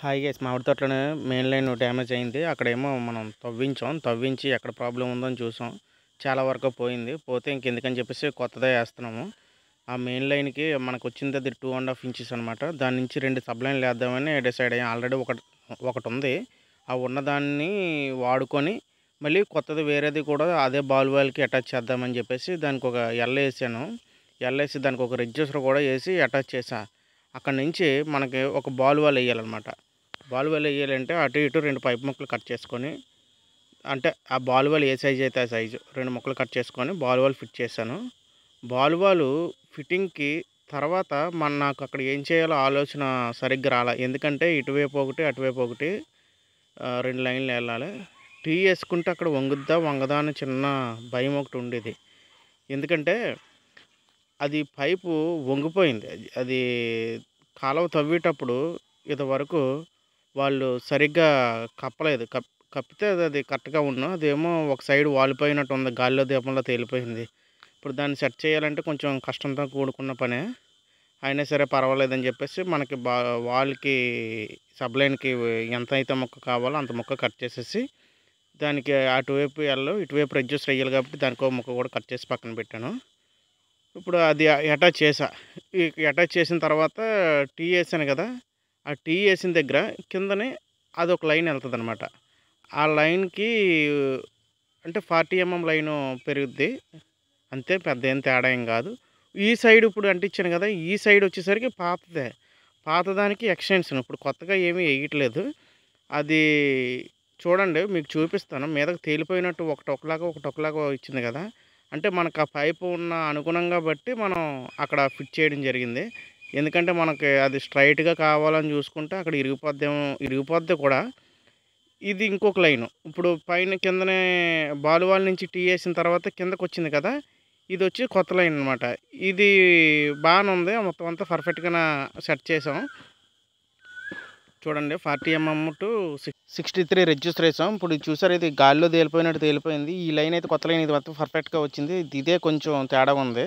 hi gas మామిడి తోటలోనే main line damage అయింది అక్కడేమో మనం తవ్వించాం తవ్వించి ఎక్కడ ప్రాబ్లం ఉందని చూసాం చాలా వరకు పోయింది పోతే ఇంకెందుకని చెప్పేసి కొత్తదే వేస్తున్నాము ఆ మెయిన్ లైన్కి మనకు వచ్చింది అది టూ అండ్ హాఫ్ ఇంచెస్ అనమాట దాని నుంచి రెండు సబ్ లైన్లు వేద్దామని డిసైడ్ అయ్యాం ఆల్రెడీ ఒకటి ఒకటి ఉంది ఆ ఉన్నదాన్ని వాడుకొని మళ్ళీ కొత్తది వేరేది కూడా అదే బాల్ బాల్కి అటాచ్ చేద్దామని చెప్పేసి దానికి ఒక ఎల్ వేసాను ఎల్ వేసి దానికి ఒక రిజిస్టర్ కూడా వేసి అటాచ్ చేశాను అక్కడ నుంచి మనకి ఒక బాల్ వాల్ వేయాలన్నమాట బాలువలు వేయాలంటే అటు ఇటు రెండు పైపు ముక్కలు కట్ చేసుకొని అంటే ఆ బాలువాలు ఏ సైజు అయితే ఆ సైజు రెండు ముక్కలు కట్ చేసుకొని బాలువాలు ఫిట్ చేశాను బాలువాలు ఫిట్టింగ్కి తర్వాత మన నాకు అక్కడ ఏం చేయాలో ఆలోచన సరిగ్గా రాలే ఎందుకంటే ఇటువైపు ఒకటి అటువైపు ఒకటి రెండు లైన్లు వెళ్ళాలి టీ వేసుకుంటే అక్కడ వంగుద్దా వంగదా అని చిన్న భయం ఒకటి ఉండేది ఎందుకంటే అది పైపు వంగిపోయింది అది కాలువ తవ్వేటప్పుడు ఇదివరకు వాళ్ళు సరిగ్గా కప్పలేదు కప్ కప్పితే అది కరెక్ట్గా ఉన్న అదేమో ఒక సైడ్ వాలిపోయినట్టు ఉంది గాలిలో దీపంలో తేలిపోయింది ఇప్పుడు దాన్ని సెట్ చేయాలంటే కొంచెం కష్టంతో కూడుకున్న పనే అయినా సరే పర్వాలేదని చెప్పేసి మనకి బా వాళ్ళకి సబ్లైన్కి ఎంత అయితే మొక్క కావాలో అంత మొక్క కట్ చేసేసి దానికి అటువైపు వెళ్ళు ఇటువైపు రెడ్యూస్ రెయ్యాలి కాబట్టి దానికో మొక్క కూడా కట్ చేసి పక్కన పెట్టాను ఇప్పుడు అది అటాచ్ చేసా అటాచ్ చేసిన తర్వాత టీ వేసాను కదా ఆ టీ వేసిన దగ్గర కిందనే అది ఒక లైన్ వెళ్తుంది అనమాట ఆ లైన్కి అంటే ఫార్టీ ఎంఎం లైను పెరుగుద్ది అంతే పెద్ద ఏం తేడా ఏం కాదు ఈ సైడ్ ఇప్పుడు అంటించాను కదా ఈ సైడ్ వచ్చేసరికి పాతదే పాతదానికి ఎక్స్టెన్షన్ ఇప్పుడు కొత్తగా ఏమీ వేయట్లేదు అది చూడండి మీకు చూపిస్తాను మీదకి తేలిపోయినట్టు ఒకటి ఒకలాగా ఒకటి ఒకలాగా ఇచ్చింది కదా అంటే మనకు ఆ పైపు ఉన్న అనుగుణంగా బట్టి మనం అక్కడ ఫిట్ చేయడం జరిగింది ఎందుకంటే మనకి అది స్ట్రైట్గా కావాలని చూసుకుంటే అక్కడ ఇరిగిపోద్దేమో ఇరిగిపోద్ది కూడా ఇది ఇంకొక లైన్ ఇప్పుడు పైన కిందనే బాలువాల నుంచి టీ వేసిన తర్వాత కిందకు వచ్చింది కదా ఇది వచ్చి కొత్త లైన్ అనమాట ఇది బాగానే ఉంది మొత్తం అంతా పర్ఫెక్ట్గా సెట్ చేసాం చూడండి forty mm to sixty three reduce వేసాం ఇప్పుడు చూసారు ఇది గాలిలో తేలిపోయినట్టు తేలిపోయింది ఈ లైన్ అయితే కొత్త లైన్ ఇది మొత్తం పర్ఫెక్ట్గా వచ్చింది ఇదే కొంచెం తేడా ఉంది